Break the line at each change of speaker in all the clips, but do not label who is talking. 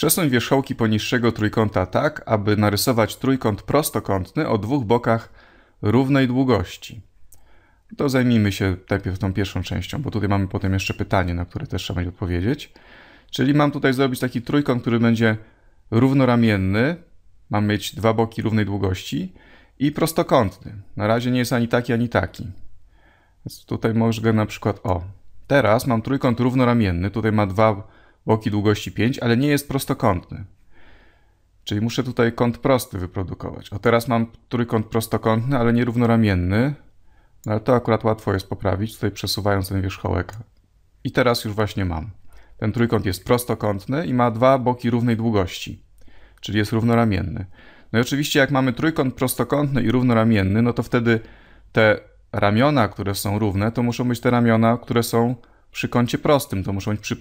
Przesuń wierzchołki poniższego trójkąta tak, aby narysować trójkąt prostokątny o dwóch bokach równej długości. To zajmijmy się najpierw tą pierwszą częścią, bo tutaj mamy potem jeszcze pytanie, na które też trzeba będzie odpowiedzieć. Czyli mam tutaj zrobić taki trójkąt, który będzie równoramienny, mam mieć dwa boki równej długości i prostokątny. Na razie nie jest ani taki, ani taki. Więc tutaj mogę na przykład, o, teraz mam trójkąt równoramienny, tutaj ma dwa boki długości 5, ale nie jest prostokątny. Czyli muszę tutaj kąt prosty wyprodukować. O teraz mam trójkąt prostokątny, ale nierównoramienny. No ale to akurat łatwo jest poprawić, tutaj przesuwając ten wierzchołek. I teraz już właśnie mam. Ten trójkąt jest prostokątny i ma dwa boki równej długości, czyli jest równoramienny. No i oczywiście jak mamy trójkąt prostokątny i równoramienny, no to wtedy te ramiona, które są równe, to muszą być te ramiona, które są przy kącie prostym, to muszą być przy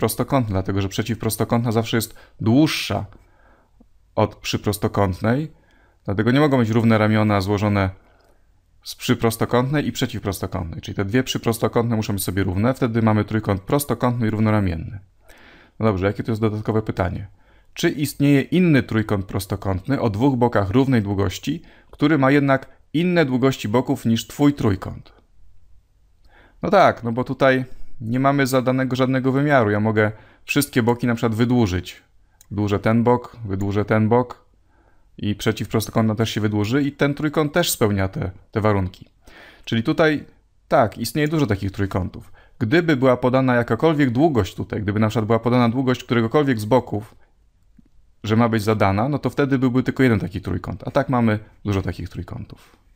dlatego że przeciwprostokątna zawsze jest dłuższa od przyprostokątnej, dlatego nie mogą być równe ramiona złożone z przyprostokątnej i przeciwprostokątnej, czyli te dwie przyprostokątne muszą być sobie równe, wtedy mamy trójkąt prostokątny i równoramienny. No dobrze, jakie to jest dodatkowe pytanie? Czy istnieje inny trójkąt prostokątny o dwóch bokach równej długości, który ma jednak inne długości boków niż twój trójkąt? No tak, no bo tutaj nie mamy zadanego żadnego wymiaru. Ja mogę wszystkie boki na przykład wydłużyć. Wydłużę ten bok, wydłużę ten bok i przeciw prostokątna też się wydłuży i ten trójkąt też spełnia te, te warunki. Czyli tutaj tak, istnieje dużo takich trójkątów. Gdyby była podana jakakolwiek długość tutaj, gdyby na przykład była podana długość któregokolwiek z boków, że ma być zadana, no to wtedy byłby tylko jeden taki trójkąt. A tak mamy dużo takich trójkątów.